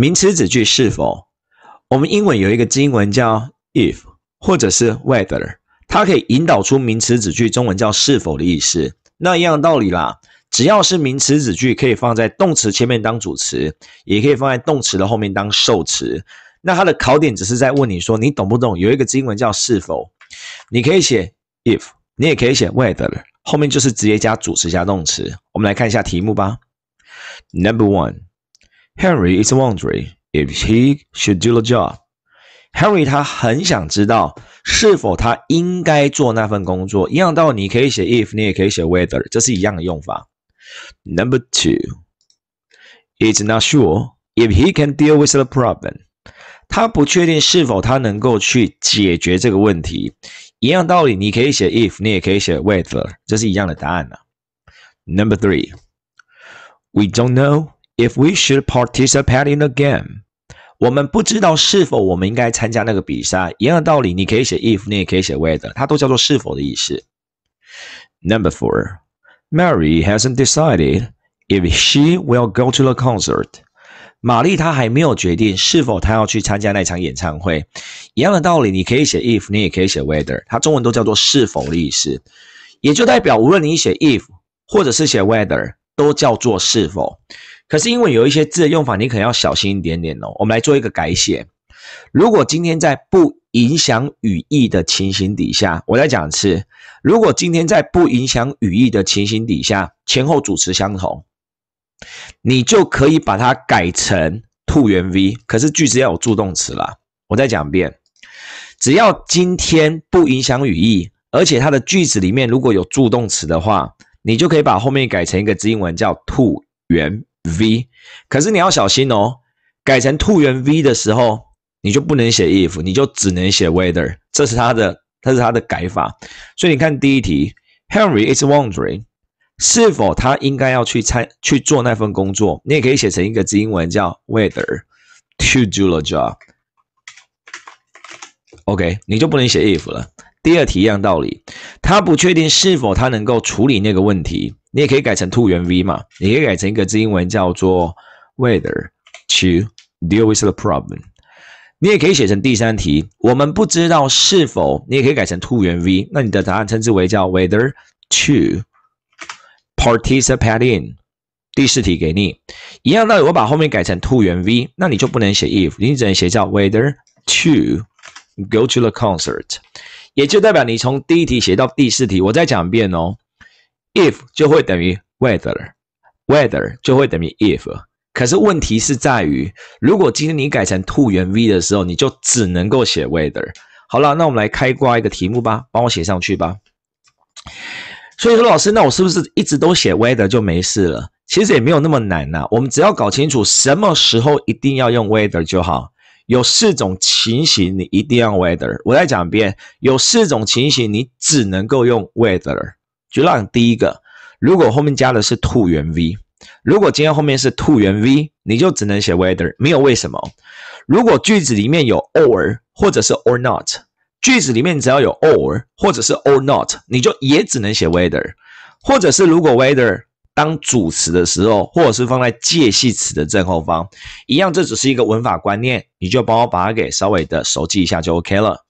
名词子句是否？我们英文有一个英文叫 if 或者是 whether，它可以引导出名词子句，中文叫是否的意思。那一样道理啦，只要是名词子句，可以放在动词前面当主词，也可以放在动词的后面当受词。那它的考点只是在问你说你懂不懂？有一个英文叫是否，你可以写 if，你也可以写 whether，后面就是直接加主词加动词。我们来看一下题目吧。Number one。Harry is wondering if he should do the job. Harry 他很想知道是否他应该做那份工作。一样道理，你可以写 if，你也可以写 whether，这是一样的用法。Number two, it's not sure if he can deal with the problem. 他不确定是否他能够去解决这个问题。一样道理，你可以写 if，你也可以写 whether，这是一样的答案呢、啊。Number three, we don't know If we should participate in the game，我们不知道是否我们应该参加那个比赛。一样的道理，你可以写 if，你也可以写 whether，它都叫做是否的意思。Number four，Mary hasn't decided if she will go to the concert。玛丽她还没有决定是否她要去参加那场演唱会。一样的道理，你可以写 if，你也可以写 whether，它中文都叫做是否的意思。也就代表无论你写 if 或者是写 whether，都叫做是否。可是因为有一些字的用法，你可能要小心一点点哦。我们来做一个改写。如果今天在不影响语义的情形底下，我再讲次。如果今天在不影响语义的情形底下，前后主词相同，你就可以把它改成 to 原 v。可是句子要有助动词啦。我再讲一遍，只要今天不影响语义，而且它的句子里面如果有助动词的话，你就可以把后面改成一个字英文叫 to 原。V，可是你要小心哦。改成 to 原 V 的时候，你就不能写 if，你就只能写 whether。这是它的，这是它的改法。所以你看第一题，Henry is wondering 是否他应该要去参去做那份工作。你也可以写成一个英文叫 whether to do the job。OK，你就不能写 if 了。第二题一样道理，他不确定是否他能够处理那个问题。你也可以改成 to 原 v 嘛，你可以改成一个字英文叫做 whether to deal with the problem。你也可以写成第三题，我们不知道是否，你也可以改成 to 原 v，那你的答案称之为叫 whether to participate in。第四题给你一样，那我把后面改成 to 原 v，那你就不能写 if，你只能写叫 whether to go to the concert，也就代表你从第一题写到第四题，我再讲一遍哦。If 就会等于 whether，whether 就会等于 if。可是问题是在于，如果今天你改成 to 原 v 的时候，你就只能够写 whether。好了，那我们来开挂一个题目吧，帮我写上去吧。所以说，老师，那我是不是一直都写 whether 就没事了？其实也没有那么难呐。我们只要搞清楚什么时候一定要用 whether 就好。有四种情形你一定要 whether。我再讲一遍，有四种情形你只能够用 whether。就让第一个，如果后面加的是 to 原 v，如果今天后面是 to 原 v，你就只能写 whether，没有为什么。如果句子里面有 or，或者是 or not，句子里面只要有 or，或者是 or not，你就也只能写 whether。或者是如果 whether 当主词的时候，或者是放在介系词的正后方，一样，这只是一个文法观念，你就帮我把它给稍微的熟记一下就 OK 了。